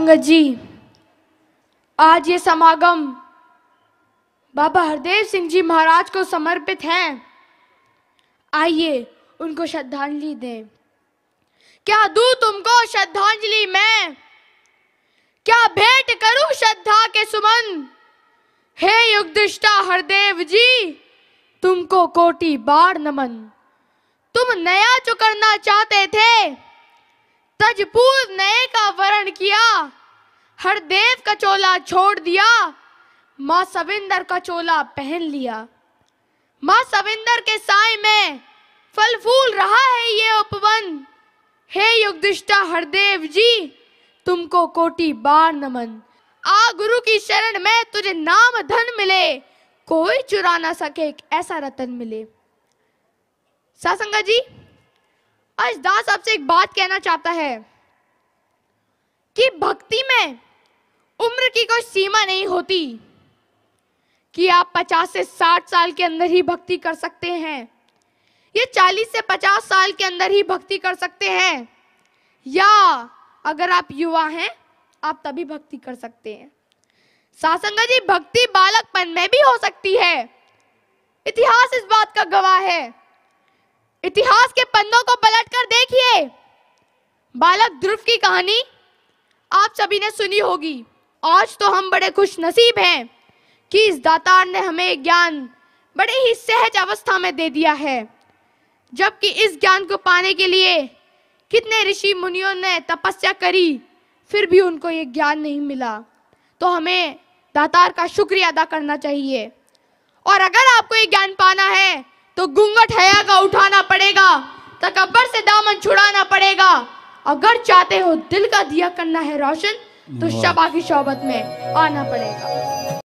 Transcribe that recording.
संगत जी आज ये समागम बाबा हरदेव सिंह जी महाराज को समर्पित है आइए उनको श्रद्धांजलि दें क्या दू तुमको श्रद्धांजलि मैं क्या भेंट करूं श्रद्धा के सुमन हे युगदिष्टा हरदेव जी तुमको कोटि बार नमन तुम नया जो करना चाहते थे तजपू हरदेव का चोला छोड़ दिया माँ सविंदर का चोला पहन लिया माँ सविंदर के साय में फल फूल रहा है ये उपवन हे युगदिष्टा हरदेव जी तुमको कोटि बार नमन आ गुरु की शरण में तुझे नाम धन मिले कोई चुरा ना सके ऐसा रतन मिले सासंगा जी आज दास आपसे एक बात कहना चाहता है कि भक्ति में उम्र की कोई सीमा नहीं होती कि आप 50 से 60 साल के अंदर ही भक्ति कर सकते हैं ये 40 से 50 साल के अंदर ही भक्ति कर सकते हैं या अगर आप युवा हैं आप तभी भक्ति कर सकते हैं सासंगा जी भक्ति बालकपन में भी हो सकती है इतिहास इस बात का गवाह है इतिहास के पन्नों को पलट कर देखिए बालक ध्रुव की कहानी आप सभी ने सुनी होगी आज तो हम बड़े खुश नसीब हैं कि इस दातार ने हमें ज्ञान बड़े ही सहज अवस्था में दे दिया है जबकि इस ज्ञान को पाने के लिए कितने ऋषि मुनियों ने तपस्या करी फिर भी उनको ये ज्ञान नहीं मिला तो हमें दातार का शुक्रिया अदा करना चाहिए और अगर आपको ये ज्ञान पाना है तो घूंघट हया का उठाना पड़ेगा तकबर से दामन छुड़ाना पड़ेगा अगर चाहते हो दिल का दिया करना है रोशन तो शबा की शोबत में आना पड़ेगा